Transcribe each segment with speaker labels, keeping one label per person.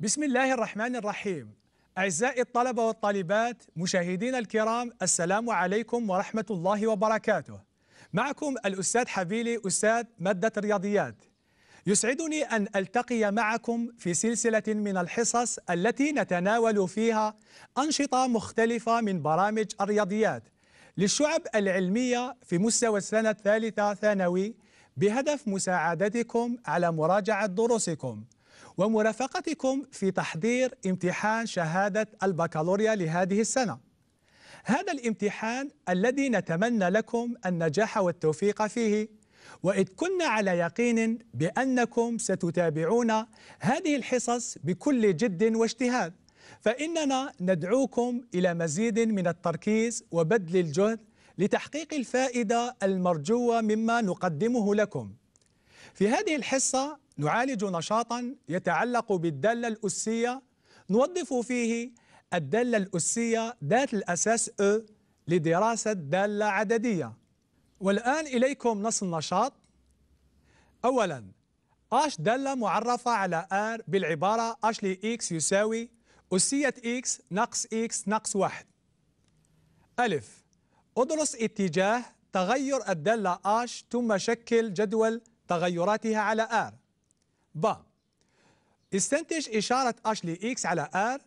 Speaker 1: بسم الله الرحمن الرحيم أعزائي الطلبة والطالبات مشاهدينا الكرام السلام عليكم ورحمة الله وبركاته معكم الأستاذ حبيلي أستاذ مادة الرياضيات يسعدني أن ألتقي معكم في سلسلة من الحصص التي نتناول فيها أنشطة مختلفة من برامج الرياضيات للشعب العلمية في مستوى السنة الثالثة ثانوي بهدف مساعدتكم على مراجعة دروسكم ومرافقتكم في تحضير امتحان شهادة البكالوريا لهذه السنة هذا الامتحان الذي نتمنى لكم النجاح والتوفيق فيه وإذ كنا على يقين بأنكم ستتابعون هذه الحصص بكل جد واجتهاد فإننا ندعوكم إلى مزيد من التركيز وبذل الجهد لتحقيق الفائدة المرجوة مما نقدمه لكم في هذه الحصة نعالج نشاطا يتعلق بالدالة الأسية نوظف فيه الدالة الأسية ذات الأساس أ e لدراسة دالة عددية والآن إليكم نص النشاط أولا اش دالة معرفة على R بالعبارة اش لإكس يساوي أسية إكس ناقص إكس ناقص واحد ألف أدرس اتجاه تغير الدالة اش ثم شكل جدول تغيراتها على R با استنتج إشارة أشلي إكس على R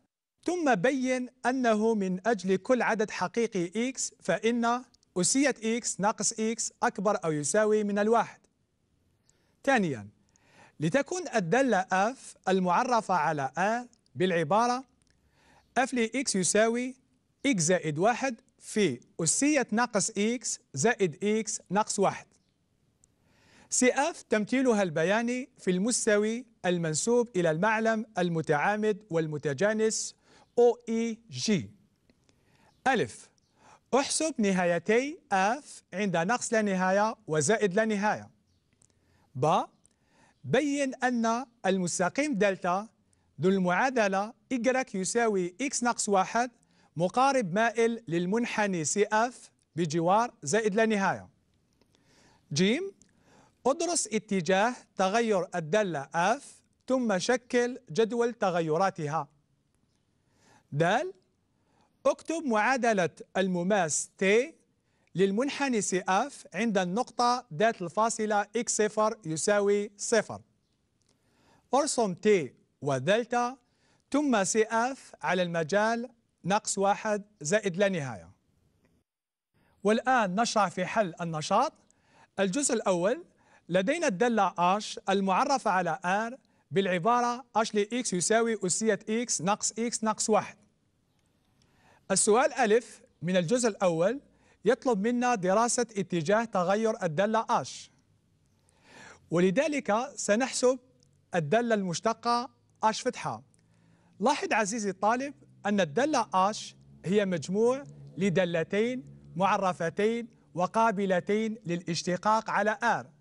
Speaker 1: ثم بين أنه من أجل كل عدد حقيقي X فإن أسية X ناقص X أكبر أو يساوي من الواحد ثانيا لتكون الدالة F المعرفة على R بالعبارة F لإكس يساوي X زائد واحد في أسية ناقص X زائد X ناقص واحد سئاف تمثيلها البياني في المستوي المنسوب إلى المعلم المتعامد والمتجانس OEG ألف احسب نهايتي اف عند نقص لا نهاية وزائد لا نهاية ب بين أن المستقيم دلتا ذو المعادلة y يساوي x ناقص واحد مقارب مائل للمنحني سي اف بجوار زائد لا نهاية جيم ادرس اتجاه تغير الدالة F ثم شكل جدول تغيراتها د اكتب معادلة المماس T للمنحنى CF عند النقطة ذات الفاصلة X0 يساوي صفر ارسم T ودلتا ثم CF على المجال ناقص واحد زائد لا نهاية والآن نشرع في حل النشاط الجزء الأول لدينا الدالة H المعرفة على R بالعبارة H لإكس يساوي أسية إكس ناقص إكس ناقص واحد السؤال ألف من الجزء الأول يطلب منا دراسة اتجاه تغير الدالة H ولذلك سنحسب الدالة المشتقة H فتحة لاحظ عزيزي الطالب أن الدالة H هي مجموع لدالتين معرفتين وقابلتين للاشتقاق على R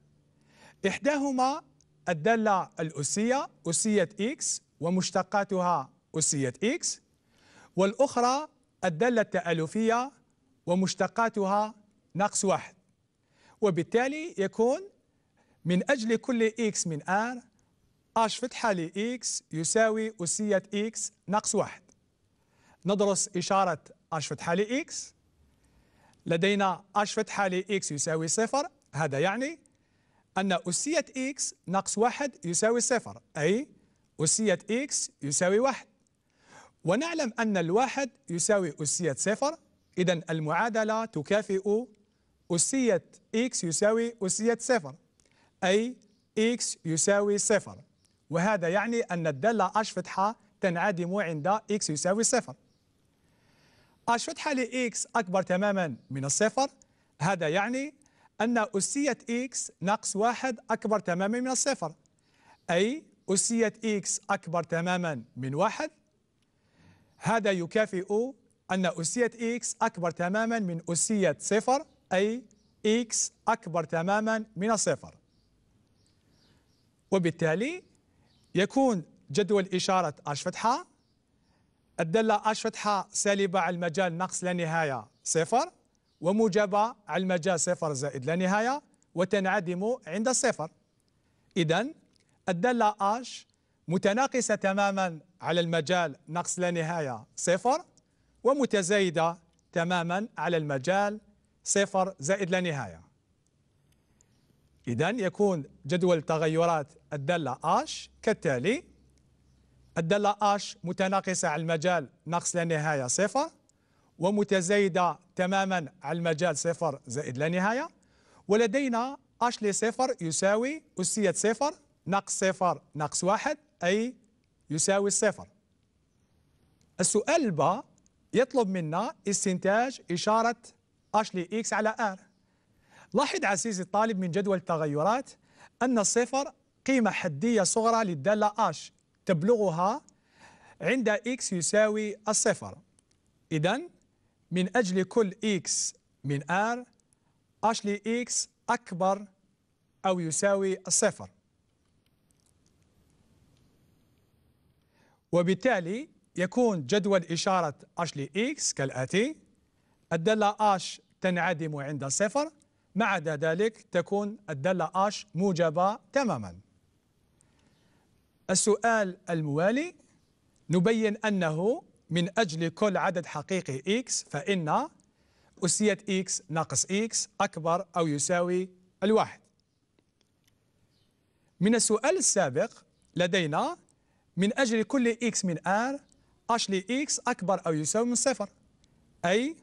Speaker 1: إحداهما الدالة الأسية أسية X ومشتقاتها أسية X والأخرى الدالة التألفية ومشتقاتها ناقص واحد وبالتالي يكون من أجل كل X من R اش فتحة X يساوي أسية X ناقص واحد ندرس إشارة اش فتحة X لدينا اش فتحة X يساوي صفر هذا يعني أن أسية إكس ناقص واحد يساوي صفر أي أسية إكس يساوي واحد ونعلم أن الواحد يساوي أسية صفر إذا المعادلة تكافئ أسية إكس يساوي أسية صفر أي إكس يساوي صفر وهذا يعني أن الدالة أش فتحة تنعدم عند إكس يساوي صفر أش فتحة لإكس أكبر تماما من الصفر هذا يعني أن أسية X ناقص واحد أكبر تماما من الصفر أي أسية X أكبر تماما من واحد هذا يكافئ أن أسية X أكبر تماما من أسية صفر أي X أكبر تماما من الصفر وبالتالي يكون جدول إشارة أش فتحة الدالة أش فتحة سالبة على المجال ناقص لا نهاية صفر وموجبة على المجال صفر زائد لا نهاية وتنعدم عند الصفر إذا الدالة H متناقصة تماما على المجال نقص لا نهاية صفر ومتزايدة تماما على المجال صفر زائد لا نهاية إذا يكون جدول تغيرات الدالة H كالتالي الدالة H متناقصة على المجال نقص لا نهاية صفر ومتزايدة تماما على المجال صفر زائد لا نهاية ولدينا اش صفر يساوي أسية صفر ناقص صفر ناقص واحد أي يساوي الصفر السؤال با يطلب منا استنتاج إشارة اش إكس على ار لاحظ عزيزي الطالب من جدول التغيرات أن الصفر قيمة حدية صغرى للدالة اش تبلغها عند إكس يساوي الصفر إذن من أجل كل X من R أشلي X أكبر أو يساوي الصفر وبالتالي يكون جدول إشارة أشلي X كالآتي الدالة أش تنعدم عند الصفر ما عدا ذلك تكون الدالة أش موجبة تماما السؤال الموالي نبين أنه من أجل كل عدد حقيقي x فإن أسية x ناقص x أكبر أو يساوي الواحد من السؤال السابق لدينا من أجل كل x من R h X أكبر أو يساوي من صفر أي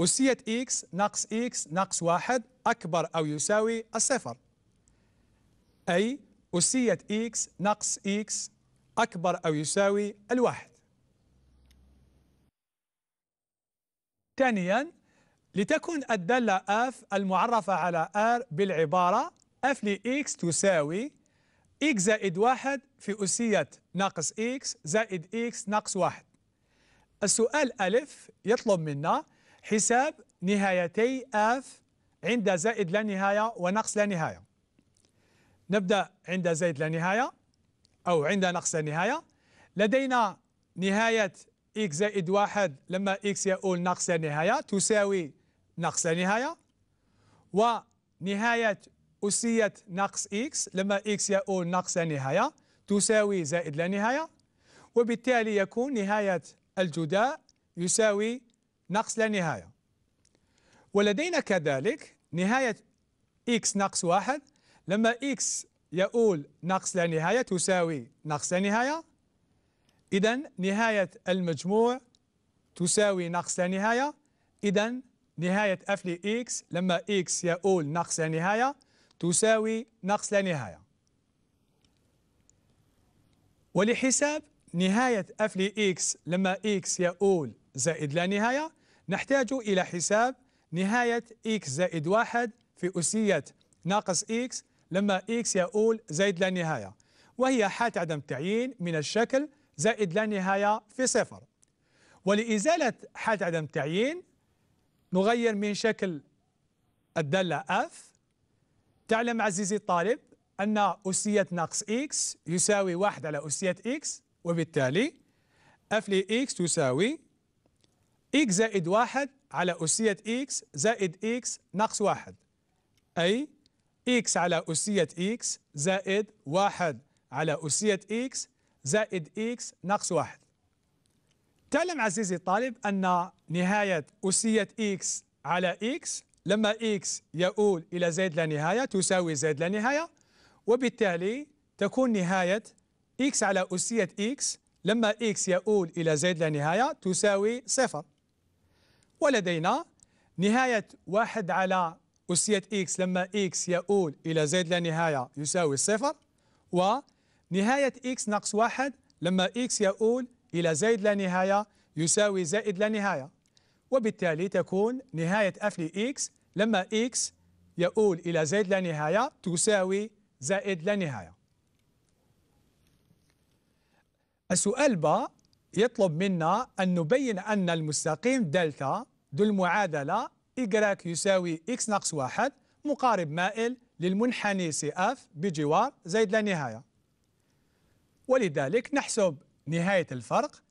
Speaker 1: أسية x ناقص x ناقص واحد أكبر أو يساوي الصفر أي أسية x ناقص x أكبر أو يساوي الواحد ثانيا لتكن الدالة f المعرفة على r بالعبارة f لx تساوي x زائد واحد في أسية ناقص x زائد x ناقص واحد السؤال ألف يطلب منا حساب نهايتي f عند زائد لا نهاية ونقص لا نهاية نبدأ عند زائد لا نهاية أو عند نقص لا نهاية لدينا نهاية إكس زائد واحد لما إكس يؤول ناقص نهاية تساوي ناقص نهاية ونهاية أسية ناقص إكس لما إكس يؤول ناقص نهاية تساوي زائد لا نهاية وبالتالي يكون نهاية الجداء يساوي ناقص لا نهاية ولدينا كذلك نهاية إكس ناقص واحد لما إكس يؤول ناقص لا نهاية تساوي ناقص لا نهاية إذا نهاية المجموع تساوي ناقص لا نهاية إذا نهاية اف لي لما x يؤول ناقص لا نهاية تساوي ناقص لا نهاية ولحساب نهاية اف لي لما x يؤول زائد لا نهاية نحتاج إلى حساب نهاية x زائد واحد في أسية ناقص x لما x يؤول زائد لا نهاية وهي حالة عدم التعيين من الشكل زائد لا نهاية في صفر ولإزالة حالة عدم التعيين نغير من شكل الدالة اف تعلم عزيزي الطالب أن أسية ناقص X يساوي واحد على أسية X وبالتالي اف X تساوي X زائد واحد على أسية X زائد X ناقص واحد أي X على أسية X زائد واحد على أسية X زائد إكس ناقص واحد تعلم عزيزي الطالب أن نهاية أسية إكس على إكس لما إكس يؤول إلى زائد لا نهاية تساوي زائد لا نهاية وبالتالي تكون نهاية إكس على أسية إكس لما إكس يؤول إلى زائد لا نهاية تساوي صفر ولدينا نهاية واحد على أسية إكس لما إكس يؤول إلى زائد لا نهاية يساوي صفر و نهاية x ناقص واحد لما x يؤول إلى زائد لا نهاية يساوي زائد لا نهاية وبالتالي تكون نهاية f x لما x يؤول إلى زائد لا نهاية تساوي زائد لا نهاية السؤال ب يطلب منا أن نبين أن المستقيم دلتا ذو المعادلة y يساوي x ناقص واحد مقارب مائل للمنحني سي اف بجوار زائد لا نهايه ولذلك نحسب نهاية الفرق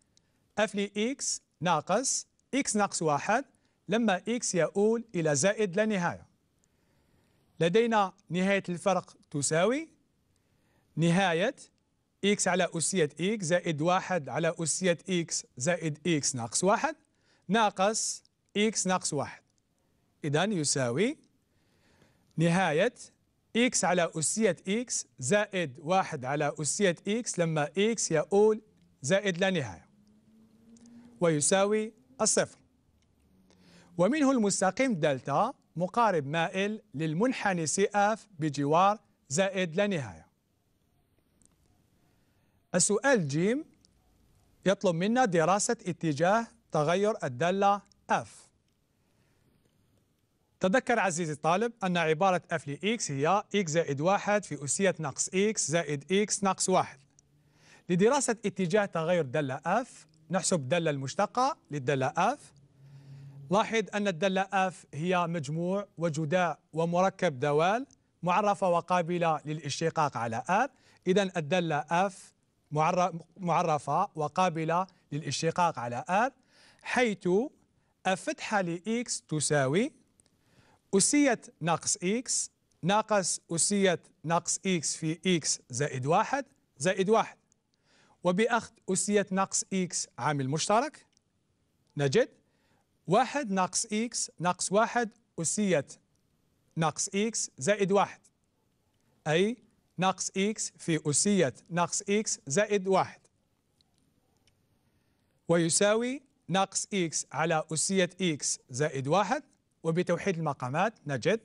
Speaker 1: اف لي x ناقص x ناقص واحد لما x يؤول إلى زائد لا نهاية لدينا نهاية الفرق تساوي نهاية x على أسية x زائد واحد على أسية x زائد x ناقص واحد ناقص x ناقص واحد إذن يساوي نهاية x على أسية x زائد واحد على أسية x لما x يؤول زائد لا نهاية ويساوي الصفر ومنه المستقيم دلتا مقارب مائل للمنحني سي اف بجوار زائد لا نهاية السؤال جيم يطلب منا دراسة اتجاه تغير الدالة اف تذكر عزيزي الطالب أن عبارة f لx هي x زائد واحد في أسية ناقص x زائد x ناقص واحد. لدراسة اتجاه تغير دالة f نحسب دالة المشتقة للدالة f لاحظ أن الدالة f هي مجموع وجداء ومركب دوال معرفة وقابلة للاشتقاق على r إذا الدالة f معرفة وقابلة للاشتقاق على r حيث f فتحة لx تساوي أسية ناقص إكس ناقص أسية ناقص إكس في إكس زائد واحد زائد واحد وبأخذ أسية ناقص إكس عامل مشترك نجد واحد ناقص إكس ناقص واحد أسية ناقص إكس زائد واحد أي ناقص إكس في أسية ناقص إكس زائد واحد ويساوي ناقص إكس على أسية إكس زائد واحد وبتوحيد المقامات نجد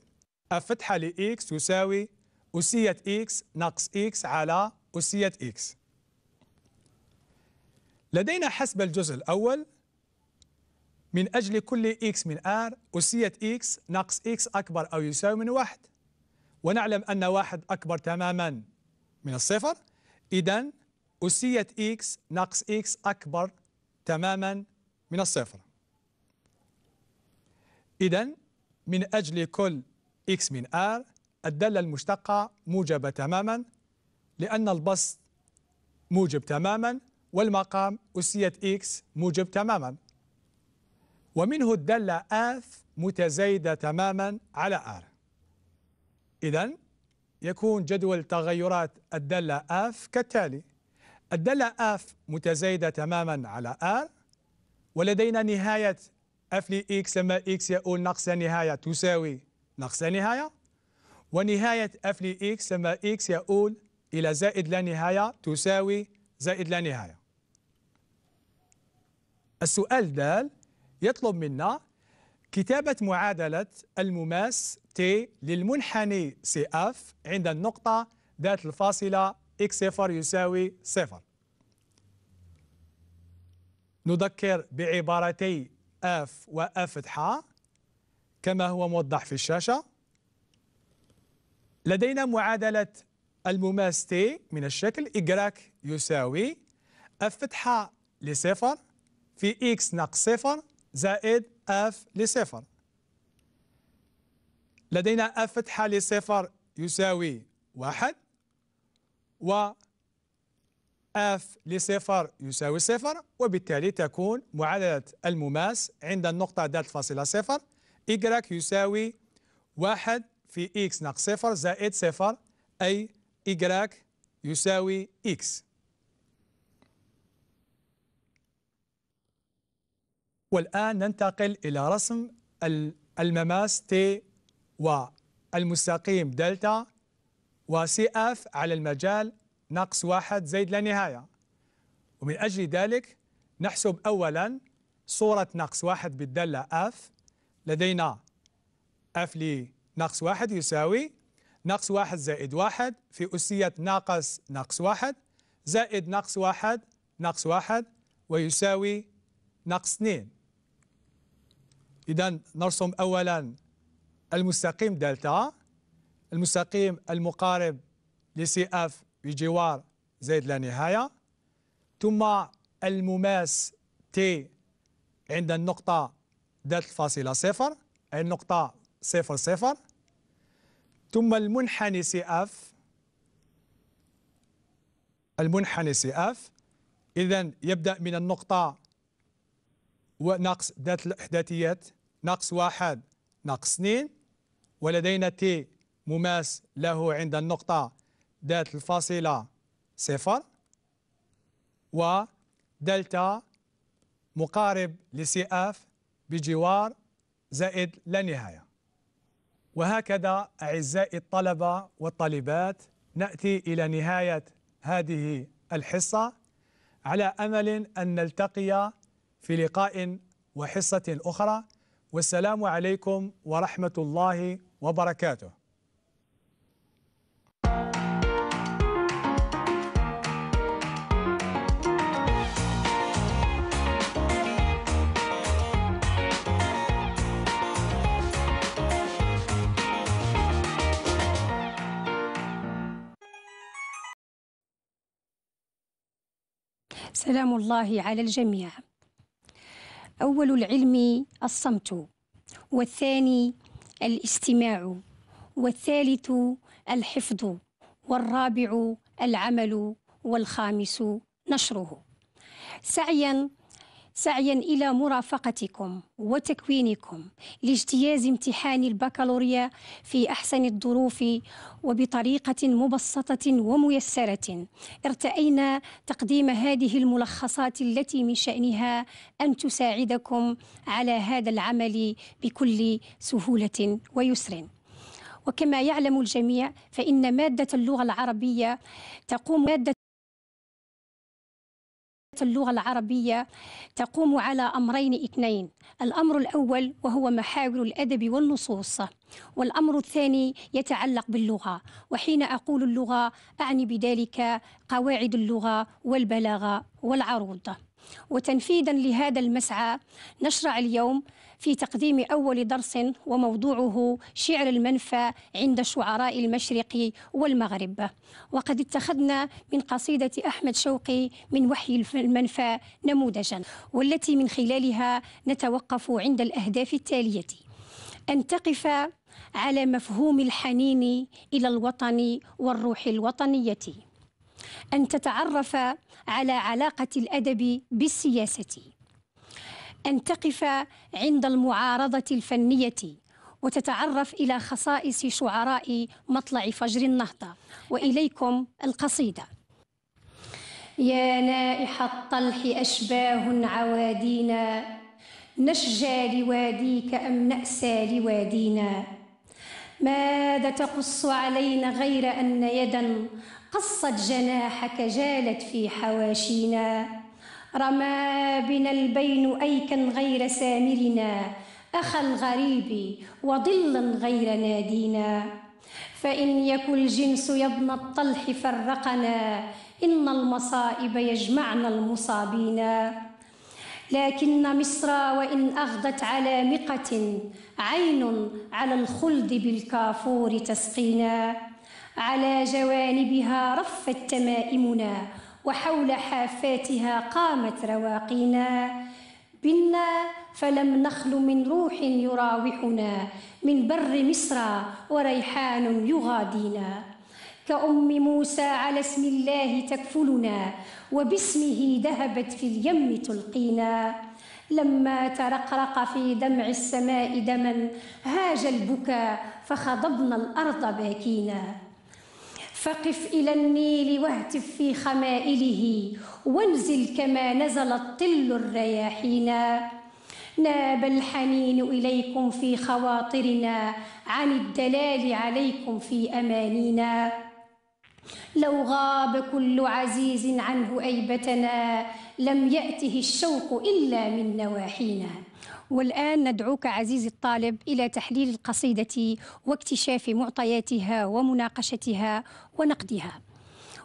Speaker 1: الفتحة لإكس تساوي أسية إكس ناقص إكس على أسية إكس لدينا حسب الجزء الأول من أجل كل إكس من آر أسية إكس ناقص إكس أكبر أو يساوي من واحد ونعلم أن واحد أكبر تماما من الصفر إذا أسية إكس ناقص إكس أكبر تماما من الصفر إذا من أجل كل إكس من r الدالة المشتقة موجبة تماما لأن البسط موجب تماما والمقام أسية إكس موجب تماما ومنه الدالة f متزايدة تماما على r إذا يكون جدول تغيرات الدالة f كالتالي الدالة f متزايدة تماما على r ولدينا نهاية اف لي اكس لما اكس يؤول ناقص نهاية تساوي ناقص نهاية ونهاية اف لي اكس لما اكس يؤول إلى زائد لا نهاية تساوي زائد لا نهاية السؤال د يطلب منا كتابة معادلة المماس T للمنحني CF عند النقطة ذات الفاصلة x0 يساوي صفر نذكر بعبارتي آف اف ح كما هو موضح في الشاشة لدينا معادلة المماس تي من الشكل إجراك يساوي أف ح لصفر في إكس ناقص صفر زائد أف لصفر لدينا أف ح لصفر يساوي واحد و اف لصفر يساوي صفر وبالتالي تكون معادلة المماس عند النقطة ذات فاصلة صفر إيكغيك يساوي واحد في إكس ناقص صفر زائد صفر أي إيكغيك يساوي إكس والآن ننتقل إلى رسم المماس تي والمستقيم دلتا وسي اف على المجال ناقص واحد زائد لا نهاية ومن أجل ذلك نحسب أولا صورة ناقص واحد بالدالة اف لدينا اف لناقص واحد يساوي ناقص واحد زائد واحد في أسية ناقص ناقص واحد زائد ناقص واحد ناقص واحد ويساوي ناقص اثنين إذا نرسم أولا المستقيم دلتا المستقيم المقارب لسي اف بجوار زائد لا نهاية ثم المماس تي عند النقطة ذات الفاصلة صفر أي النقطة صفر صفر ثم المنحني سي اف المنحني سي اف إذا يبدأ من النقطة وناقص ذات الإحداثيات ناقص واحد ناقص اثنين ولدينا تي مماس له عند النقطة ذات الفاصلة صفر ودلتا مقارب لسي اف بجوار زائد لا نهاية وهكذا أعزائي الطلبة والطالبات نأتي إلى نهاية هذه الحصة على أمل أن نلتقي في لقاء وحصة أخرى والسلام عليكم ورحمة الله وبركاته
Speaker 2: سلام الله على الجميع أول العلم الصمت والثاني الاستماع والثالث الحفظ والرابع العمل والخامس نشره سعيا سعيا إلى مرافقتكم وتكوينكم لاجتياز امتحان البكالوريا في أحسن الظروف وبطريقة مبسطة وميسرة ارتأينا تقديم هذه الملخصات التي من شأنها أن تساعدكم على هذا العمل بكل سهولة ويسر وكما يعلم الجميع فإن مادة اللغة العربية تقوم مادة اللغة العربية تقوم على أمرين اثنين الأمر الأول وهو محاور الأدب والنصوص والأمر الثاني يتعلق باللغة وحين أقول اللغة أعني بذلك قواعد اللغة والبلاغة والعروض وتنفيذا لهذا المسعى نشرع اليوم في تقديم أول درس وموضوعه شعر المنفى عند شعراء المشرق والمغرب وقد اتخذنا من قصيدة أحمد شوقي من وحي المنفى نموذجا والتي من خلالها نتوقف عند الأهداف التالية أن تقف على مفهوم الحنين إلى الوطن والروح الوطنية أن تتعرف على علاقة الأدب بالسياسة أن تقف عند المعارضة الفنية وتتعرف إلى خصائص شعراء مطلع فجر النهضة وإليكم القصيدة يا نائح الطلح أشباه عوادينا نشجى لواديك أم نأسى لوادينا ماذا تقص علينا غير أن يدا قصت جناحك جالت في حواشينا رما بنا البين أيكا غير سامرنا أخا الغريب وظلا غير نادينا فإن يك الجنس يضن الطلح فرقنا إن المصائب يجمعنا المصابين لكن مصر وإن أغضت على مقة عين على الخلد بالكافور تسقينا على جوانبها رفت تمائمنا وحول حافاتها قامت رواقينا بنا فلم نخل من روح يراوحنا من بر مصر وريحان يغادينا كأم موسى على اسم الله تكفلنا وباسمه ذهبت في اليم تلقينا لما ترقرق في دمع السماء دما هاج البكاء فخضبنا الأرض باكينا فقف إلى النيل واهتف في خمائله وانزل كما نزل الطل الرياحينا ناب الحنين إليكم في خواطرنا عن الدلال عليكم في أمانينا لو غاب كل عزيز عنه أيبتنا لم يأته الشوق إلا من نواحينا والآن ندعوك عزيزي الطالب إلى تحليل القصيدة واكتشاف معطياتها ومناقشتها ونقدها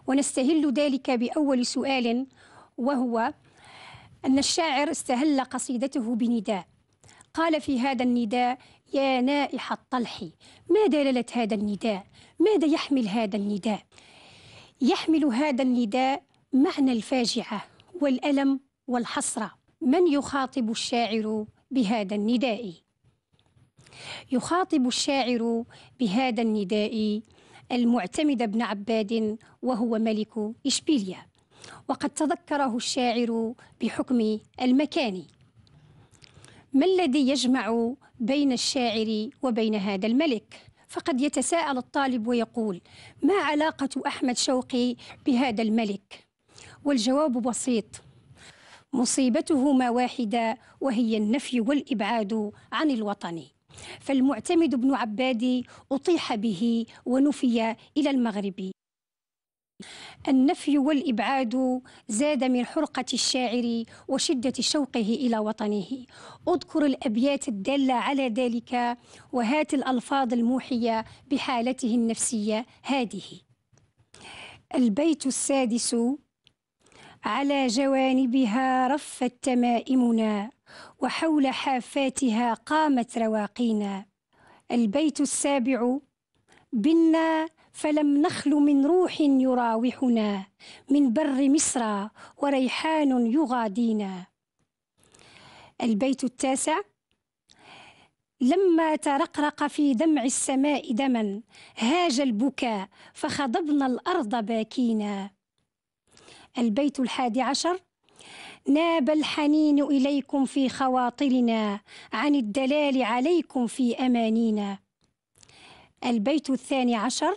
Speaker 2: ونستهل ذلك بأول سؤال وهو أن الشاعر استهل قصيدته بنداء قال في هذا النداء يا نائح الطلح ما دلالة هذا النداء ماذا يحمل هذا النداء يحمل هذا النداء معنى الفاجعة والألم والحسرة من يخاطب الشاعر بهذا النداء يخاطب الشاعر بهذا النداء المعتمد بن عباد وهو ملك إشبيليا وقد تذكره الشاعر بحكم المكان ما الذي يجمع بين الشاعر وبين هذا الملك؟ فقد يتساءل الطالب ويقول ما علاقة أحمد شوقي بهذا الملك؟ والجواب بسيط مصيبتهما واحدة وهي النفي والإبعاد عن الوطن فالمعتمد بن عبادي أطيح به ونفي إلى المغرب النفي والإبعاد زاد من حرقة الشاعر وشدة شوقه إلى وطنه أذكر الأبيات الدالة على ذلك وهات الألفاظ الموحية بحالته النفسية هذه البيت السادس على جوانبها رفت تمائمنا وحول حافاتها قامت رواقينا البيت السابع بنا فلم نخل من روح يراوحنا من بر مصر وريحان يغادينا البيت التاسع لما ترقرق في دمع السماء دما هاج البكاء فخضبنا الارض باكينا البيت الحادي عشر ناب الحنين إليكم في خواطرنا عن الدلال عليكم في أمانينا البيت الثاني عشر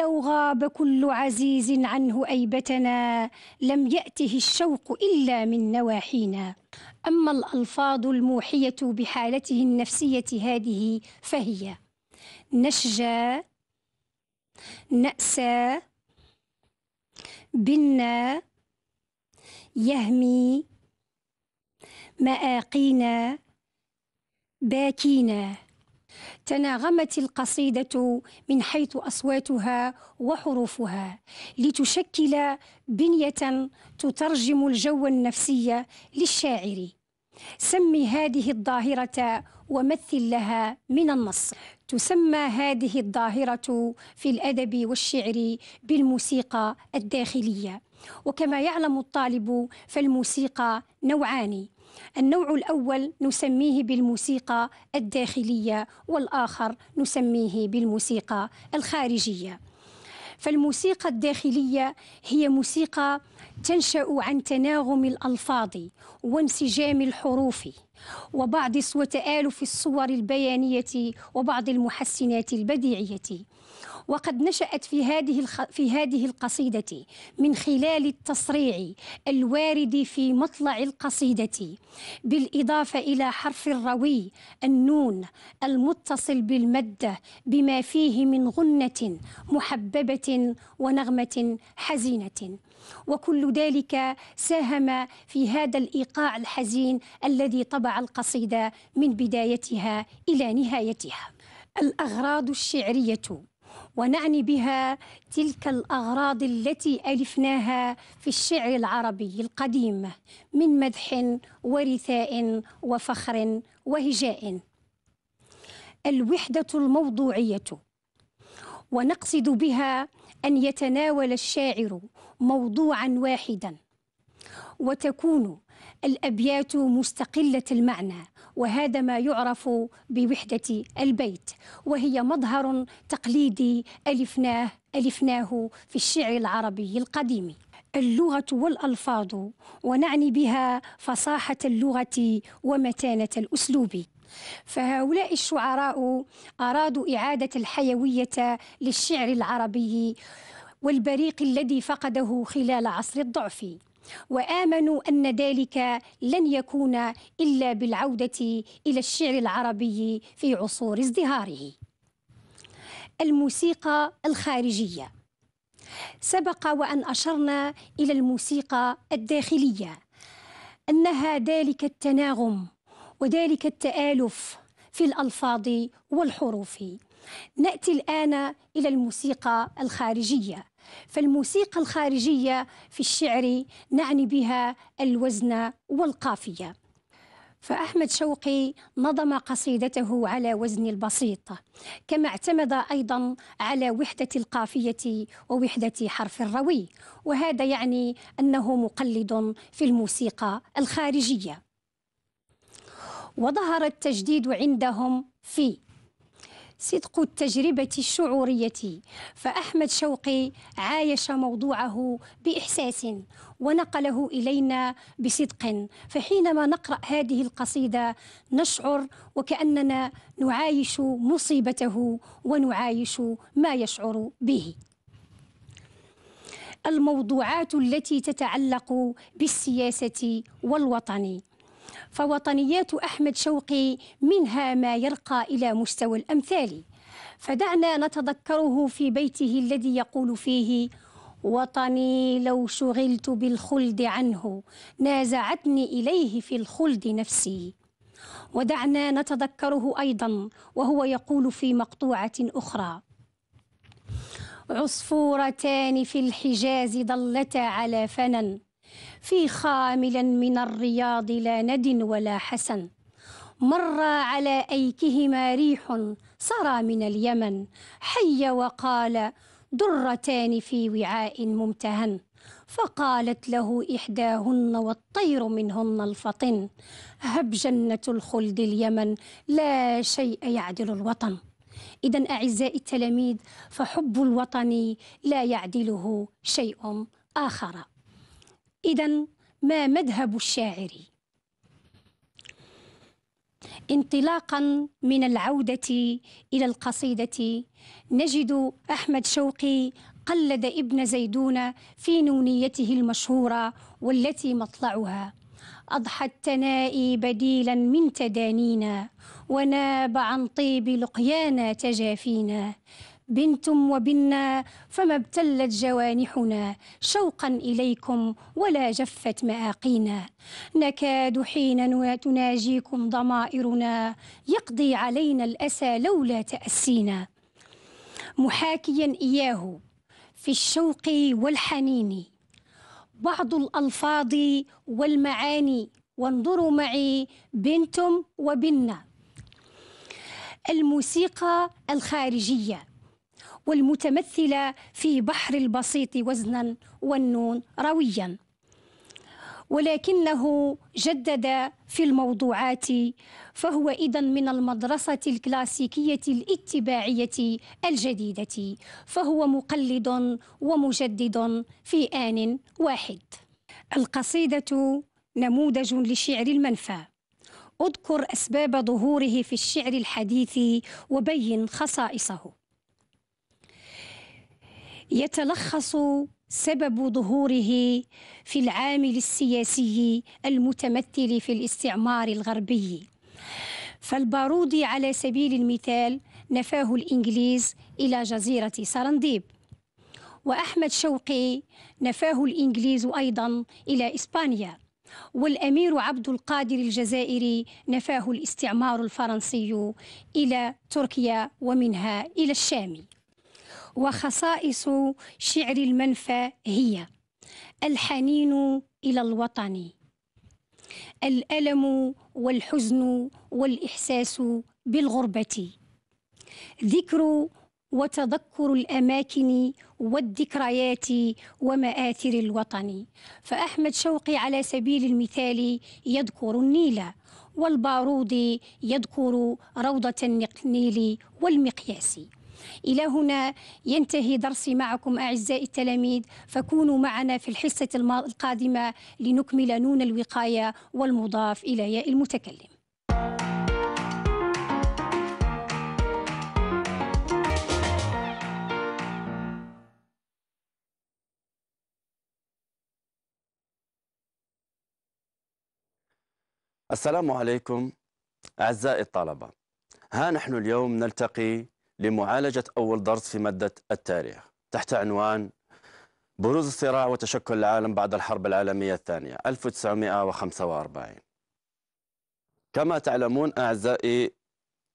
Speaker 2: لو غاب كل عزيز عنه أيبتنا لم يأته الشوق إلا من نواحينا أما الألفاظ الموحية بحالته النفسية هذه فهي نشجى نأسى بنا يهمي مآقينا باكينا تناغمت القصيدة من حيث أصواتها وحروفها لتشكل بنية تترجم الجو النفسي للشاعر سم هذه الظاهرة ومثل لها من النص تسمى هذه الظاهرة في الأدب والشعر بالموسيقى الداخلية وكما يعلم الطالب فالموسيقى نوعان النوع الأول نسميه بالموسيقى الداخلية والآخر نسميه بالموسيقى الخارجية فالموسيقى الداخلية هي موسيقى تنشأ عن تناغم الألفاظ وانسجام الحروف وبعض وتآلف الصور البيانية وبعض المحسنات البديعية وقد نشأت في هذه في هذه القصيدة من خلال التصريع الوارد في مطلع القصيدة بالإضافة إلى حرف الروي النون المتصل بالمدة بما فيه من غنة محببة ونغمة حزينة وكل ذلك ساهم في هذا الإيقاع الحزين الذي طبع القصيدة من بدايتها إلى نهايتها الأغراض الشعرية ونعني بها تلك الأغراض التي ألفناها في الشعر العربي القديم من مدح ورثاء وفخر وهجاء الوحدة الموضوعية ونقصد بها أن يتناول الشاعر موضوعا واحدا وتكون الأبيات مستقلة المعنى وهذا ما يعرف بوحدة البيت وهي مظهر تقليدي ألفناه ألفناه في الشعر العربي القديم اللغة والألفاظ ونعني بها فصاحة اللغة ومتانة الأسلوب فهؤلاء الشعراء أرادوا إعادة الحيوية للشعر العربي والبريق الذي فقده خلال عصر الضعف وامنوا ان ذلك لن يكون الا بالعوده الى الشعر العربي في عصور ازدهاره الموسيقى الخارجيه سبق وان اشرنا الى الموسيقى الداخليه انها ذلك التناغم وذلك التالف في الالفاظ والحروف ناتي الان الى الموسيقى الخارجيه فالموسيقى الخارجية في الشعر نعني بها الوزن والقافية فأحمد شوقي نظم قصيدته على وزن البسيط كما اعتمد أيضا على وحدة القافية ووحدة حرف الروي وهذا يعني أنه مقلد في الموسيقى الخارجية وظهر التجديد عندهم في صدق التجربة الشعورية فأحمد شوقي عايش موضوعه بإحساس ونقله إلينا بصدق فحينما نقرأ هذه القصيدة نشعر وكأننا نعايش مصيبته ونعايش ما يشعر به الموضوعات التي تتعلق بالسياسة والوطن فوطنيات أحمد شوقي منها ما يرقى إلى مستوى الأمثال فدعنا نتذكره في بيته الذي يقول فيه وطني لو شغلت بالخلد عنه نازعتني إليه في الخلد نفسي ودعنا نتذكره أيضا وهو يقول في مقطوعة أخرى عصفورتان في الحجاز ضلتا على فنن في خامل من الرياض لا ند ولا حسن مر على أيكهما ريح سرى من اليمن حي وقال درتان في وعاء ممتهن فقالت له إحداهن والطير منهن الفطن هب جنة الخلد اليمن لا شيء يعدل الوطن إذا أعزائي التلاميذ فحب الوطن لا يعدله شيء آخر إذا ما مذهب الشاعر انطلاقا من العودة إلى القصيدة نجد أحمد شوقي قلد ابن زيدون في نونيته المشهورة والتي مطلعها أضحى التنائي بديلا من تدانينا وناب عن طيب لقيانا تجافينا بنتم وبنا فما ابتلت جوانحنا شوقا إليكم ولا جفت مآقينا نكاد حينا تناجيكم ضمائرنا يقضي علينا الأسى لولا تأسينا محاكيا إياه في الشوق والحنين بعض الألفاظ والمعاني وانظروا معي بنتم وبنا الموسيقى الخارجيه والمتمثلة في بحر البسيط وزنا والنون رويا ولكنه جدد في الموضوعات فهو اذا من المدرسه الكلاسيكيه الاتباعيه الجديده فهو مقلد ومجدد في ان واحد القصيده نموذج لشعر المنفى اذكر اسباب ظهوره في الشعر الحديث وبين خصائصه يتلخص سبب ظهوره في العامل السياسي المتمثل في الاستعمار الغربي فالبارودي على سبيل المثال نفاه الإنجليز إلى جزيرة سرنديب وأحمد شوقي نفاه الإنجليز أيضا إلى إسبانيا والأمير عبد القادر الجزائري نفاه الاستعمار الفرنسي إلى تركيا ومنها إلى الشام وخصائص شعر المنفى هي الحنين إلى الوطن الألم والحزن والإحساس بالغربة ذكر وتذكر الأماكن والذكريات ومآثر الوطن فأحمد شوقي على سبيل المثال يذكر النيل والبارود يذكر روضة النيل والمقياس إلى هنا ينتهي درسي معكم أعزائي التلاميذ فكونوا معنا في الحصة القادمة لنكمل نون الوقاية والمضاف إلى ياء المتكلم
Speaker 3: السلام عليكم أعزائي الطلبة ها نحن اليوم نلتقي لمعالجة أول درس في مادة التاريخ تحت عنوان بروز الصراع وتشكل العالم بعد الحرب العالمية الثانية 1945 كما تعلمون أعزائي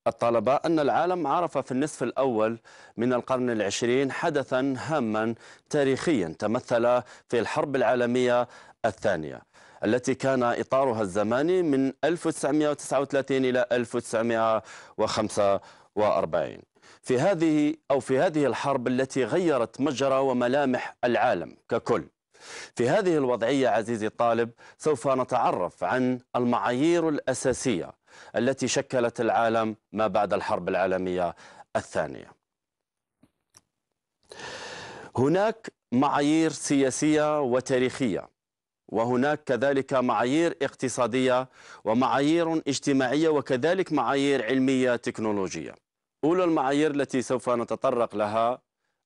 Speaker 3: الطلبة أن العالم عرف في النصف الأول من القرن العشرين حدثا هاما تاريخيا تمثل في الحرب العالمية الثانية التي كان إطارها الزماني من 1939 إلى 1945 في هذه أو في هذه الحرب التي غيرت مجرى وملامح العالم ككل في هذه الوضعية عزيزي الطالب سوف نتعرف عن المعايير الأساسية التي شكلت العالم ما بعد الحرب العالمية الثانية هناك معايير سياسية وتاريخية وهناك كذلك معايير اقتصادية ومعايير اجتماعية وكذلك معايير علمية تكنولوجية أولى المعايير التي سوف نتطرق لها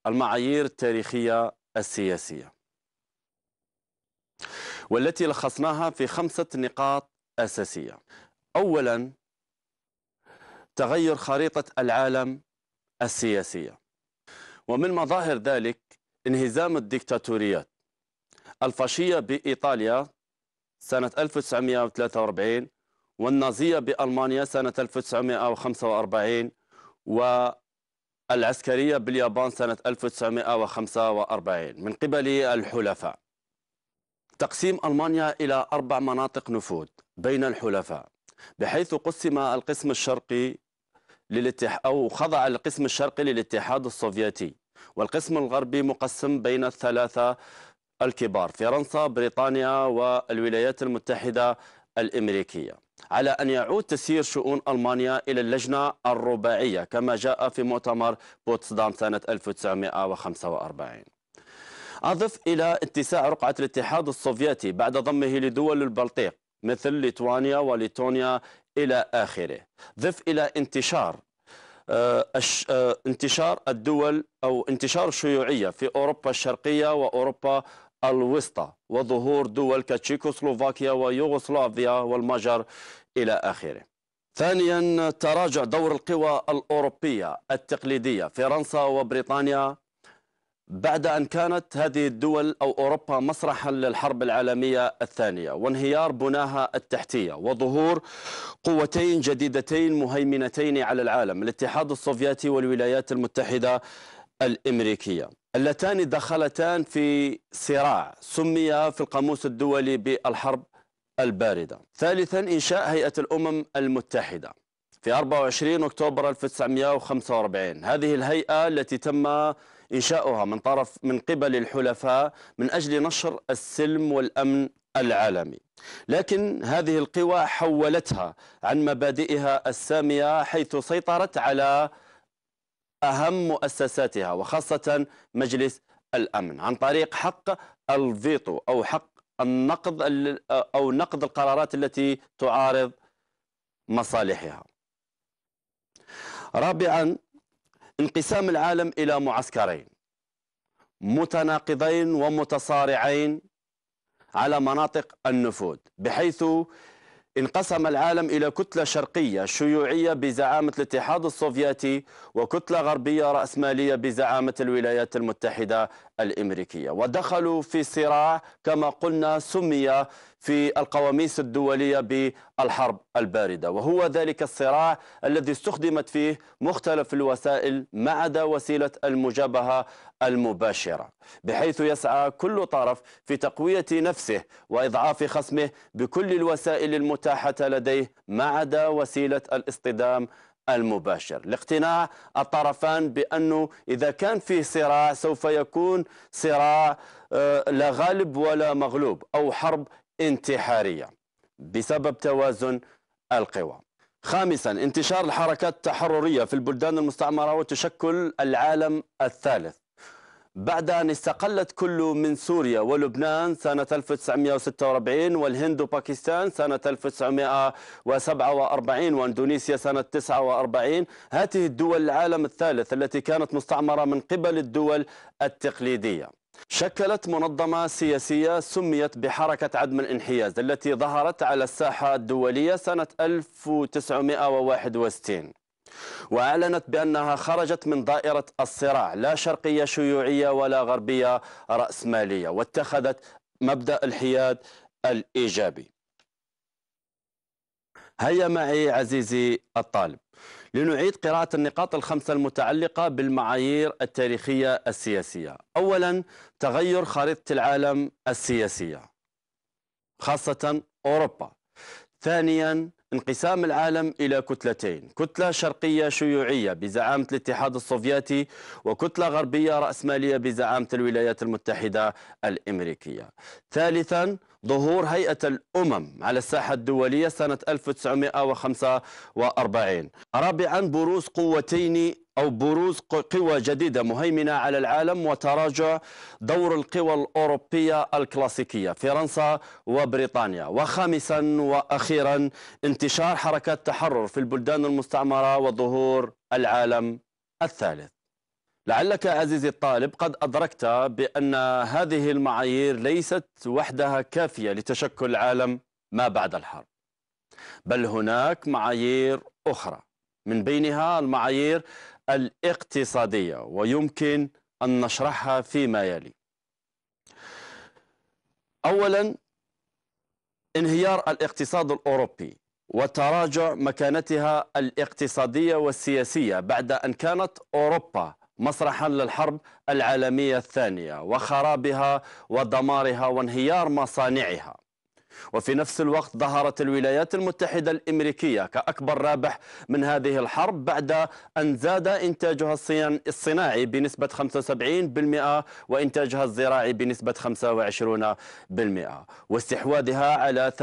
Speaker 3: المعايير التاريخية السياسية والتي لخصناها في خمسة نقاط أساسية أولا تغير خريطة العالم السياسية ومن مظاهر ذلك انهزام الدكتاتوريات الفاشية بإيطاليا سنة 1943 والنازية بألمانيا سنة 1945 والعسكرية باليابان سنة 1945 من قبل الحلفاء تقسيم ألمانيا إلى أربع مناطق نفوذ بين الحلفاء بحيث قسم القسم الشرقي للاتح... أو خضع القسم الشرقي للاتحاد السوفيتي والقسم الغربي مقسم بين الثلاثة الكبار فرنسا بريطانيا والولايات المتحدة الأمريكية على أن يعود تسيير شؤون ألمانيا إلى اللجنة الرباعية كما جاء في مؤتمر بوتسدام سنة 1945 أضف إلى اتساع رقعة الاتحاد السوفيتي بعد ضمه لدول البلطيق مثل ليتوانيا وليتونيا إلى آخره ضف إلى انتشار آه، آه، انتشار الدول أو انتشار الشيوعية في أوروبا الشرقية وأوروبا الوسطى وظهور دول كتشيكوسلوفاكيا ويوغوسلافيا والمجر إلى آخره ثانيا تراجع دور القوى الأوروبية التقليدية فرنسا وبريطانيا بعد أن كانت هذه الدول أو أوروبا مسرحا للحرب العالمية الثانية وانهيار بناها التحتية وظهور قوتين جديدتين مهيمنتين على العالم الاتحاد السوفيتي والولايات المتحدة الامريكيه اللتان دخلتان في صراع سمي في القاموس الدولي بالحرب البارده ثالثا انشاء هيئه الامم المتحده في 24 اكتوبر 1945 هذه الهيئه التي تم انشاؤها من طرف من قبل الحلفاء من اجل نشر السلم والامن العالمي لكن هذه القوى حولتها عن مبادئها الساميه حيث سيطرت على أهم مؤسساتها وخاصة مجلس الأمن عن طريق حق الفيتو أو حق النقض أو نقض القرارات التي تعارض مصالحها رابعا انقسام العالم إلى معسكرين متناقضين ومتصارعين على مناطق النفوذ بحيث انقسم العالم إلى كتلة شرقية شيوعية بزعامة الاتحاد السوفيتي وكتلة غربية رأسمالية بزعامة الولايات المتحدة الأمريكية ودخلوا في صراع كما قلنا سمي في القواميس الدولية بالحرب الباردة وهو ذلك الصراع الذي استخدمت فيه مختلف الوسائل ما عدا وسيلة المجابهة المباشرة بحيث يسعى كل طرف في تقوية نفسه وإضعاف خصمه بكل الوسائل المتاحة لديه ما عدا وسيلة الاصطدام المباشر لاقتناع الطرفان بأنه إذا كان فيه صراع سوف يكون صراع آه، لا غالب ولا مغلوب أو حرب انتحارية بسبب توازن القوى خامسا انتشار الحركات التحررية في البلدان المستعمرة وتشكل العالم الثالث بعد أن استقلت كل من سوريا ولبنان سنة 1946 والهند وباكستان سنة 1947 وأندونيسيا سنة 49 هذه الدول العالم الثالث التي كانت مستعمرة من قبل الدول التقليدية شكلت منظمة سياسية سميت بحركة عدم الانحياز التي ظهرت على الساحة الدولية سنة 1961 وأعلنت بأنها خرجت من دائرة الصراع لا شرقية شيوعية ولا غربية رأسمالية واتخذت مبدأ الحياد الإيجابي هيا معي عزيزي الطالب لنعيد قراءة النقاط الخمسة المتعلقة بالمعايير التاريخية السياسية أولا تغير خريطة العالم السياسية خاصة أوروبا ثانيا انقسام العالم إلى كتلتين كتلة شرقية شيوعية بزعامة الاتحاد السوفيتي وكتلة غربية رأسمالية بزعامة الولايات المتحدة الأمريكية ثالثا ظهور هيئة الأمم على الساحة الدولية سنة 1945 رابعا بروز قوتين أو بروز قوى جديدة مهيمنة على العالم وتراجع دور القوى الأوروبية الكلاسيكية فرنسا وبريطانيا وخامسا وأخيرا انتشار حركات تحرر في البلدان المستعمرة وظهور العالم الثالث لعلك عزيزي الطالب قد أدركت بأن هذه المعايير ليست وحدها كافية لتشكل العالم ما بعد الحرب بل هناك معايير أخرى من بينها المعايير الاقتصادية ويمكن أن نشرحها فيما يلي أولا انهيار الاقتصاد الأوروبي وتراجع مكانتها الاقتصادية والسياسية بعد أن كانت أوروبا مسرحا للحرب العالمية الثانية وخرابها ودمارها وانهيار مصانعها وفي نفس الوقت ظهرت الولايات المتحدة الأمريكية كأكبر رابح من هذه الحرب بعد أن زاد إنتاجها الصناعي بنسبة 75% وإنتاجها الزراعي بنسبة 25% واستحواذها على 80%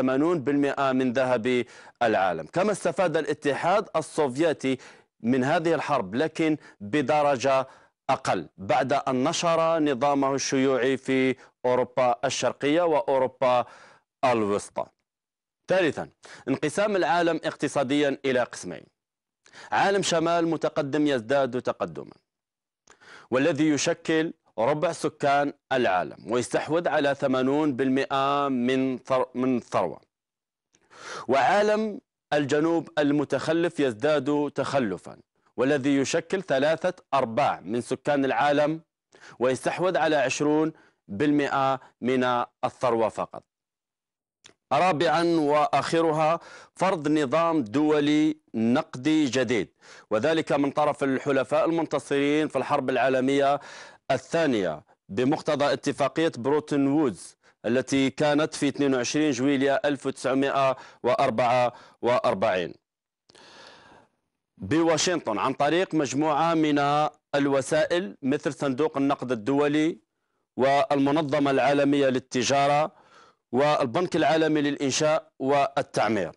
Speaker 3: من ذهب العالم كما استفاد الاتحاد السوفيتي من هذه الحرب لكن بدرجة أقل بعد أن نشر نظامه الشيوعي في أوروبا الشرقية وأوروبا الوسطى ثالثا انقسام العالم اقتصاديا إلى قسمين عالم شمال متقدم يزداد تقدما والذي يشكل ربع سكان العالم ويستحوذ على 80% من من الثروة وعالم الجنوب المتخلف يزداد تخلفا والذي يشكل ثلاثة أرباع من سكان العالم ويستحوذ على 20% من الثروة فقط رابعا واخرها فرض نظام دولي نقدي جديد وذلك من طرف الحلفاء المنتصرين في الحرب العالميه الثانيه بمقتضى اتفاقيه بروتن وودز التي كانت في 22 جويليا 1944 بواشنطن عن طريق مجموعه من الوسائل مثل صندوق النقد الدولي والمنظمه العالميه للتجاره والبنك العالمي للإنشاء والتعمير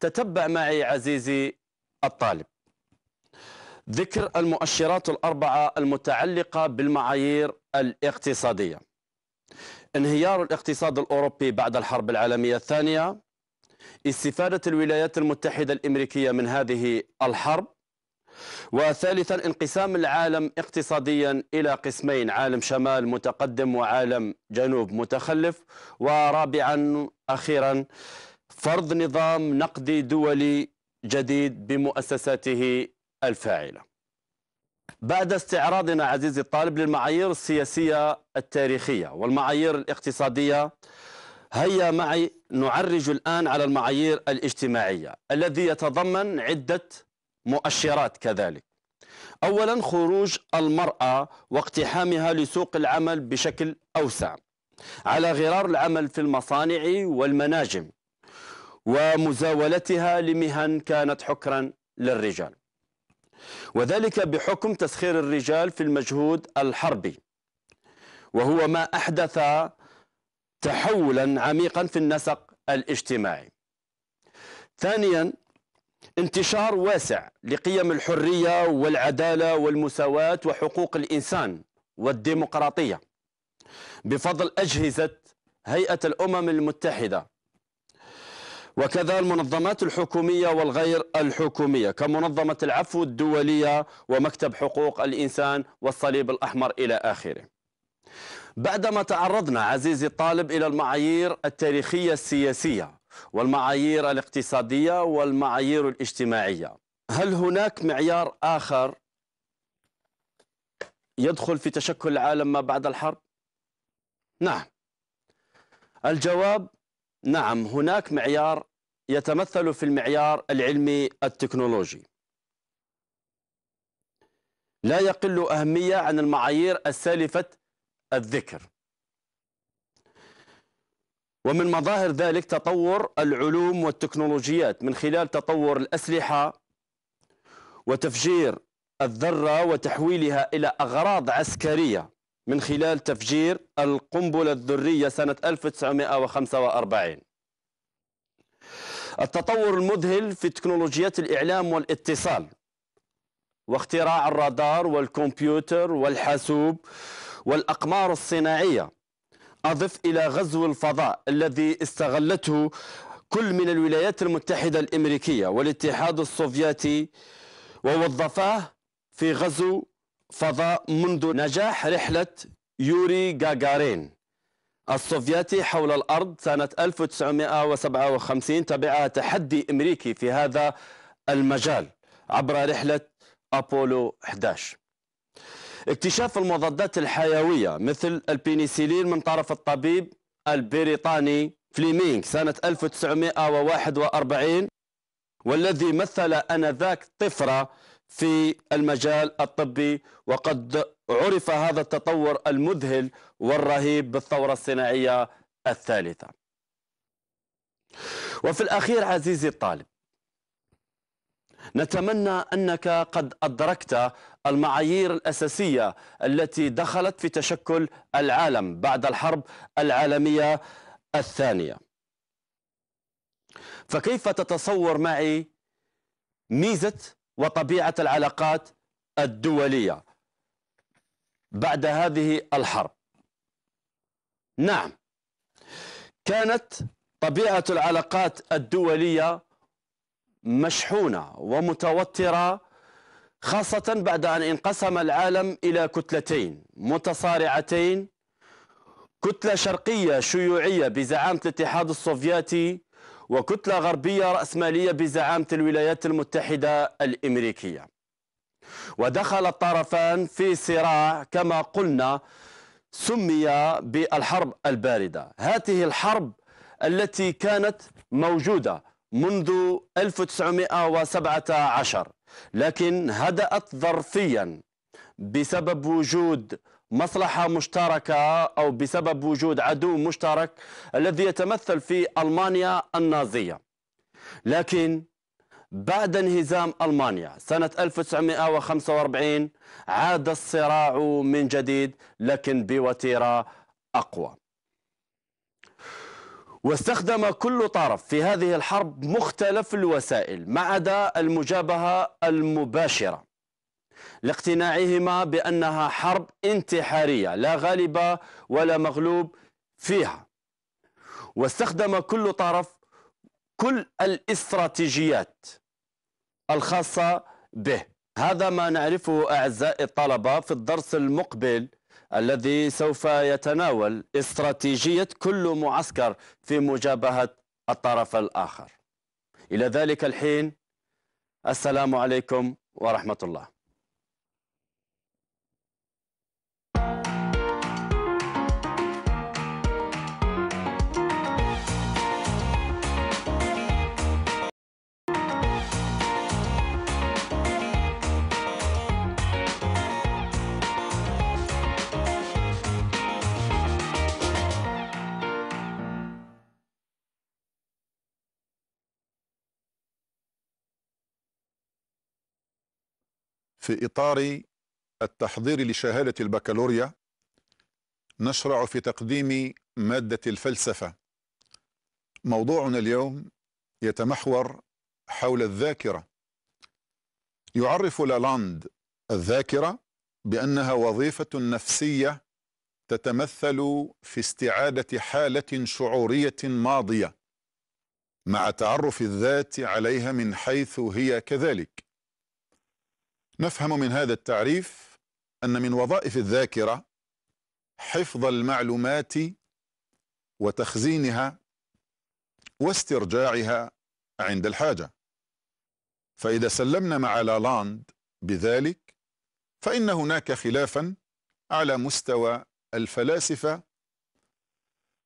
Speaker 3: تتبع معي عزيزي الطالب ذكر المؤشرات الأربعة المتعلقة بالمعايير الاقتصادية انهيار الاقتصاد الأوروبي بعد الحرب العالمية الثانية استفادة الولايات المتحدة الأمريكية من هذه الحرب وثالثا انقسام العالم اقتصاديا إلى قسمين عالم شمال متقدم وعالم جنوب متخلف ورابعا أخيرا فرض نظام نقدي دولي جديد بمؤسساته الفاعله بعد استعراضنا عزيزي الطالب للمعايير السياسية التاريخية والمعايير الاقتصادية هيا معي نعرج الآن على المعايير الاجتماعية الذي يتضمن عدة مؤشرات كذلك أولا خروج المرأة واقتحامها لسوق العمل بشكل أوسع على غرار العمل في المصانع والمناجم ومزاولتها لمهن كانت حكرا للرجال وذلك بحكم تسخير الرجال في المجهود الحربي وهو ما أحدث تحولا عميقا في النسق الاجتماعي ثانيا انتشار واسع لقيم الحرية والعدالة والمساواة وحقوق الإنسان والديمقراطية بفضل أجهزة هيئة الأمم المتحدة وكذا المنظمات الحكومية والغير الحكومية كمنظمة العفو الدولية ومكتب حقوق الإنسان والصليب الأحمر إلى آخره بعدما تعرضنا عزيزي الطالب إلى المعايير التاريخية السياسية والمعايير الاقتصادية والمعايير الاجتماعية هل هناك معيار آخر يدخل في تشكل العالم ما بعد الحرب؟ نعم الجواب نعم هناك معيار يتمثل في المعيار العلمي التكنولوجي لا يقل أهمية عن المعايير السالفة الذكر ومن مظاهر ذلك تطور العلوم والتكنولوجيات من خلال تطور الأسلحة وتفجير الذرة وتحويلها إلى أغراض عسكرية من خلال تفجير القنبلة الذرية سنة 1945 التطور المذهل في تكنولوجيات الإعلام والاتصال واختراع الرادار والكمبيوتر والحاسوب والأقمار الصناعية أضف إلى غزو الفضاء الذي استغلته كل من الولايات المتحدة الأمريكية والاتحاد السوفيتي ووظفاه في غزو فضاء منذ نجاح رحلة يوري غاغارين السوفيتي حول الأرض سنة 1957 تبعها تحدي أمريكي في هذا المجال عبر رحلة أبولو 11 اكتشاف المضادات الحيوية مثل البينيسيلين من طرف الطبيب البريطاني فليمينغ سنة 1941 والذي مثل أنذاك طفرة في المجال الطبي وقد عرف هذا التطور المذهل والرهيب بالثورة الصناعية الثالثة وفي الأخير عزيزي الطالب نتمنى أنك قد أدركت المعايير الأساسية التي دخلت في تشكل العالم بعد الحرب العالمية الثانية فكيف تتصور معي ميزة وطبيعة العلاقات الدولية بعد هذه الحرب نعم كانت طبيعة العلاقات الدولية مشحونة ومتوترة خاصة بعد أن انقسم العالم إلى كتلتين متصارعتين كتلة شرقية شيوعية بزعامة الاتحاد السوفيتي وكتلة غربية رأسمالية بزعامة الولايات المتحدة الأمريكية ودخل الطرفان في صراع كما قلنا سمي بالحرب الباردة هذه الحرب التي كانت موجودة منذ 1917 لكن هدأت ظرفيا بسبب وجود مصلحة مشتركة أو بسبب وجود عدو مشترك الذي يتمثل في ألمانيا النازية لكن بعد انهزام ألمانيا سنة 1945 عاد الصراع من جديد لكن بوتيرة أقوى واستخدم كل طرف في هذه الحرب مختلف الوسائل ما عدا المجابهة المباشرة لاقتناعهما بأنها حرب انتحارية لا غالب ولا مغلوب فيها واستخدم كل طرف كل الاستراتيجيات الخاصة به هذا ما نعرفه أعزائي الطلبة في الدرس المقبل الذي سوف يتناول استراتيجية كل معسكر في مجابهة الطرف الآخر إلى ذلك الحين السلام عليكم ورحمة الله
Speaker 4: في إطار التحضير لشهادة البكالوريا نشرع في تقديم مادة الفلسفة موضوعنا اليوم يتمحور حول الذاكرة يعرف لالاند الذاكرة بأنها وظيفة نفسية تتمثل في استعادة حالة شعورية ماضية مع تعرف الذات عليها من حيث هي كذلك نفهم من هذا التعريف أن من وظائف الذاكرة حفظ المعلومات وتخزينها واسترجاعها عند الحاجة فإذا سلمنا مع لالاند بذلك فإن هناك خلافا على مستوى الفلاسفة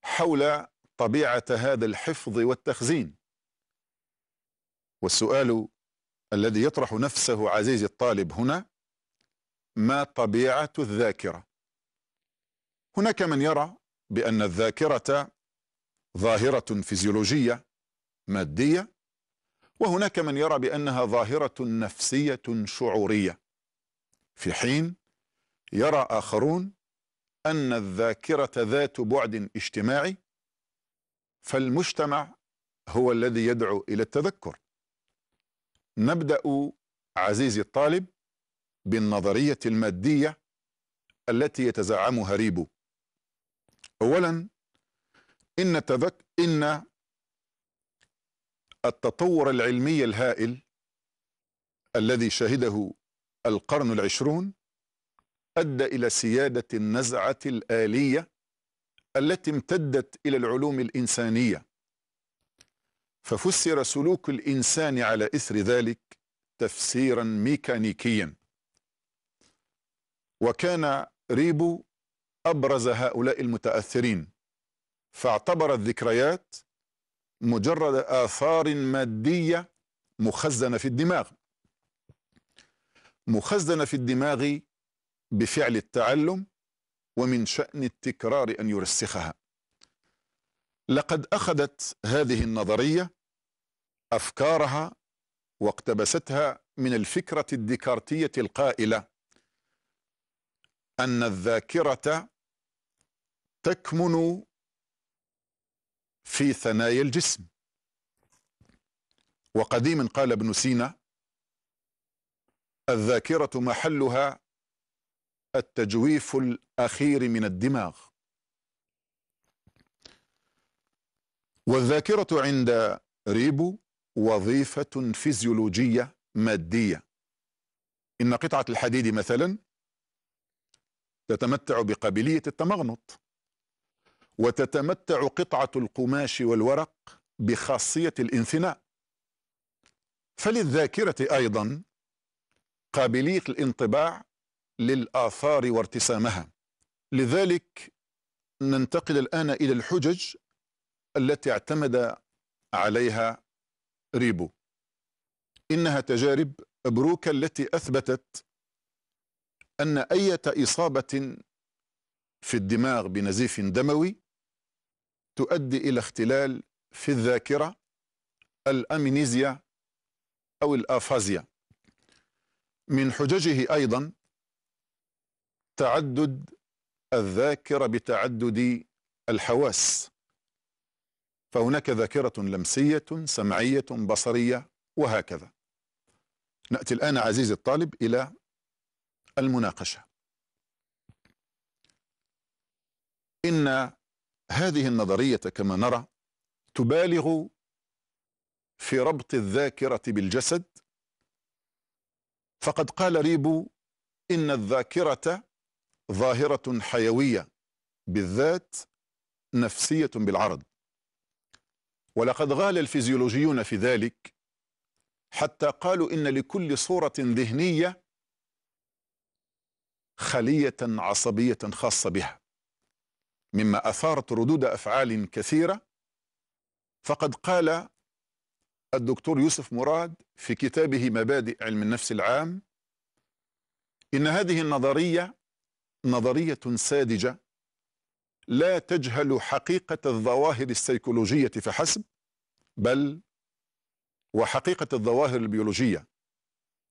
Speaker 4: حول طبيعة هذا الحفظ والتخزين والسؤال الذي يطرح نفسه عزيزي الطالب هنا ما طبيعة الذاكرة هناك من يرى بأن الذاكرة ظاهرة فيزيولوجية مادية وهناك من يرى بأنها ظاهرة نفسية شعورية في حين يرى آخرون أن الذاكرة ذات بعد اجتماعي فالمجتمع هو الذي يدعو إلى التذكر نبدأ عزيزي الطالب بالنظرية المادية التي يتزعمها ريبو أولا إن, تذك... إن التطور العلمي الهائل الذي شهده القرن العشرون أدى إلى سيادة النزعة الآلية التي امتدت إلى العلوم الإنسانية ففسر سلوك الإنسان على إثر ذلك تفسيرا ميكانيكيا وكان ريبو أبرز هؤلاء المتأثرين فاعتبر الذكريات مجرد آثار مادية مخزنة في الدماغ مخزنة في الدماغ بفعل التعلم ومن شأن التكرار أن يرسخها لقد أخذت هذه النظرية أفكارها واقتبستها من الفكرة الديكارتية القائلة أن الذاكرة تكمن في ثنايا الجسم وقديما قال ابن سينا الذاكرة محلها التجويف الأخير من الدماغ والذاكرة عند ريبو وظيفة فيزيولوجية مادية إن قطعة الحديد مثلا تتمتع بقابلية التمغنط وتتمتع قطعة القماش والورق بخاصية الانثناء فللذاكرة أيضا قابلية الانطباع للآثار وارتسامها لذلك ننتقل الآن إلى الحجج التي اعتمد عليها ريبو إنها تجارب بروكا التي أثبتت أن أية إصابة في الدماغ بنزيف دموي تؤدي إلى اختلال في الذاكرة الأمينيزيا أو الآفازيا من حججه أيضا تعدد الذاكرة بتعدد الحواس فهناك ذاكرة لمسية سمعية بصرية وهكذا نأتي الآن عزيزي الطالب إلى المناقشة إن هذه النظرية كما نرى تبالغ في ربط الذاكرة بالجسد فقد قال ريبو إن الذاكرة ظاهرة حيوية بالذات نفسية بالعرض ولقد غال الفيزيولوجيون في ذلك حتى قالوا إن لكل صورة ذهنية خلية عصبية خاصة بها مما أثارت ردود أفعال كثيرة فقد قال الدكتور يوسف مراد في كتابه مبادئ علم النفس العام إن هذه النظرية نظرية ساذجة لا تجهل حقيقة الظواهر السيكولوجية فحسب بل وحقيقة الظواهر البيولوجية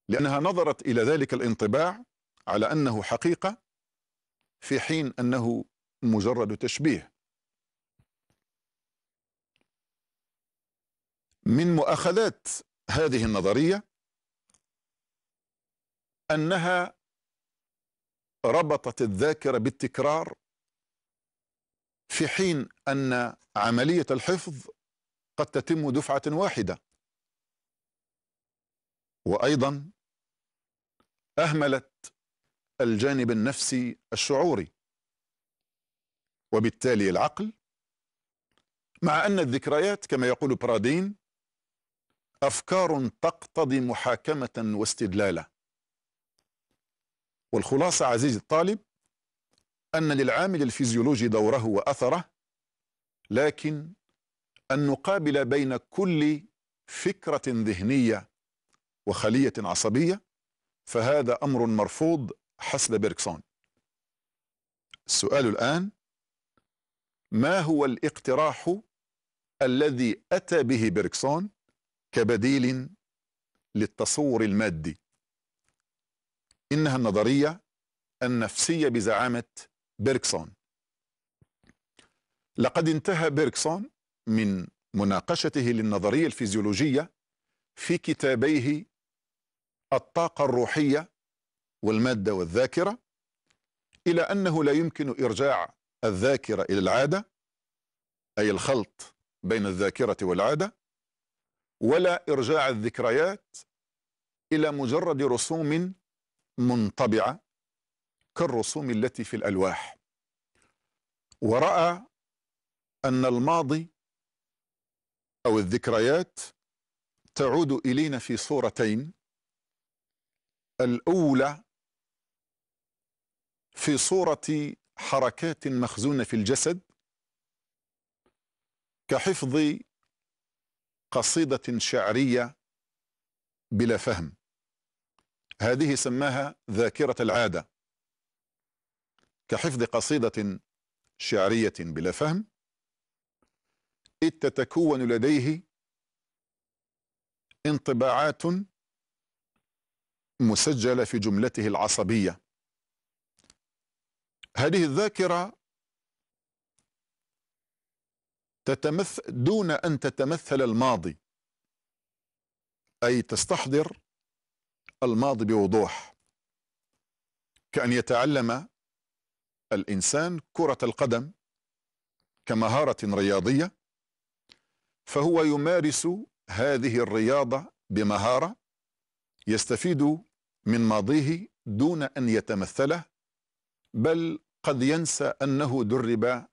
Speaker 4: لأنها نظرت إلى ذلك الانطباع على أنه حقيقة في حين أنه مجرد تشبيه من مؤاخذات هذه النظرية أنها ربطت الذاكرة بالتكرار في حين أن عملية الحفظ قد تتم دفعة واحدة وأيضا أهملت الجانب النفسي الشعوري وبالتالي العقل مع أن الذكريات كما يقول برادين أفكار تقتضي محاكمة واستدلالة والخلاصة عزيزي الطالب أن للعامل الفيزيولوجي دوره وأثره لكن أن نقابل بين كل فكرة ذهنية وخلية عصبية فهذا أمر مرفوض حسب بيركسون السؤال الآن ما هو الاقتراح الذي أتى به بيركسون كبديل للتصور المادي إنها النظرية النفسية بزعامة بيركسون لقد انتهى بيركسون من مناقشته للنظرية الفيزيولوجية في كتابيه الطاقة الروحية والمادة والذاكرة إلى أنه لا يمكن إرجاع الذاكرة إلى العادة أي الخلط بين الذاكرة والعادة ولا إرجاع الذكريات إلى مجرد رسوم منطبعة كالرسوم التي في الألواح ورأى أن الماضي أو الذكريات تعود إلينا في صورتين الأولى في صورة حركات مخزونة في الجسد كحفظ قصيدة شعرية بلا فهم هذه سماها ذاكرة العادة كحفظ قصيدة شعرية بلا فهم إذ تتكون لديه انطباعات مسجلة في جملته العصبية هذه الذاكرة تتمثل دون أن تتمثل الماضي أي تستحضر الماضي بوضوح كأن يتعلم الإنسان كرة القدم كمهارة رياضية فهو يمارس هذه الرياضة بمهارة يستفيد من ماضيه دون أن يتمثله بل قد ينسى أنه درب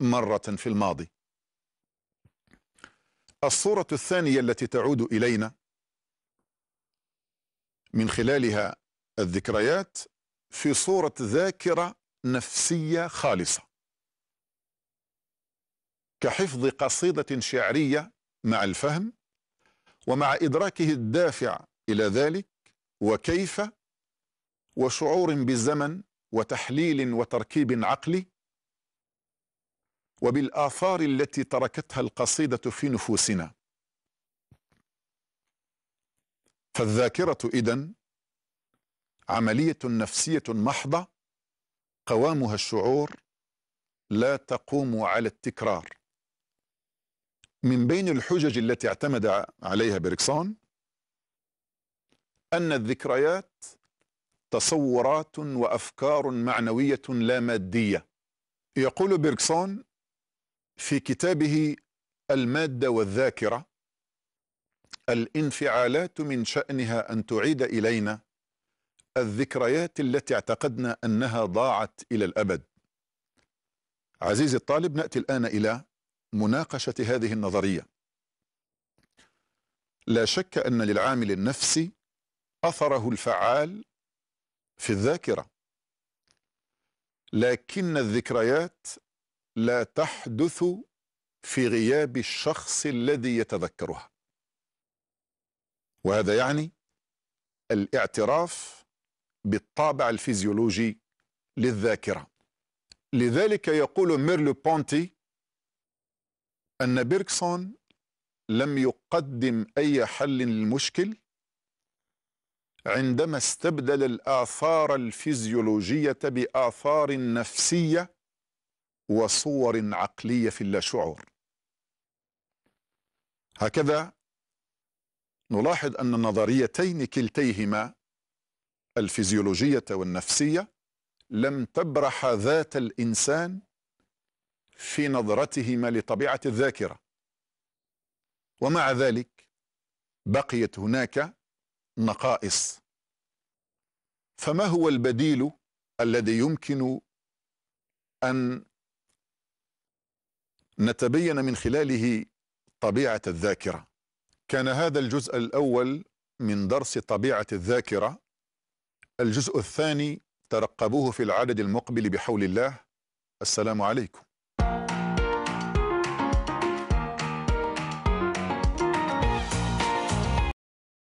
Speaker 4: مرة في الماضي الصورة الثانية التي تعود إلينا من خلالها الذكريات في صورة ذاكرة نفسية خالصة كحفظ قصيدة شعرية مع الفهم ومع إدراكه الدافع إلى ذلك وكيف وشعور بالزمن وتحليل وتركيب عقلي وبالآثار التي تركتها القصيدة في نفوسنا فالذاكرة إذن عملية نفسية محضة قوامها الشعور لا تقوم على التكرار من بين الحجج التي اعتمد عليها بريكسون أن الذكريات تصورات وأفكار معنوية لا مادية يقول بيركسون في كتابه المادة والذاكرة الانفعالات من شأنها أن تعيد إلينا الذكريات التي اعتقدنا أنها ضاعت إلى الأبد عزيزي الطالب نأتي الآن إلى مناقشة هذه النظرية لا شك أن للعامل النفسي أثره الفعال في الذاكرة لكن الذكريات لا تحدث في غياب الشخص الذي يتذكرها وهذا يعني الاعتراف بالطابع الفيزيولوجي للذاكرة لذلك يقول ميرلو بونتي أن بيركسون لم يقدم أي حل للمشكل عندما استبدل الآثار الفيزيولوجية بآثار نفسية وصور عقلية في اللاشعور هكذا نلاحظ أن النظريتين كلتيهما الفيزيولوجية والنفسية لم تبرح ذات الإنسان في نظرتهما لطبيعة الذاكرة ومع ذلك بقيت هناك نقائص فما هو البديل الذي يمكن أن نتبين من خلاله طبيعة الذاكرة كان هذا الجزء الأول من درس طبيعة الذاكرة الجزء الثاني ترقبوه في العدد المقبل بحول الله السلام عليكم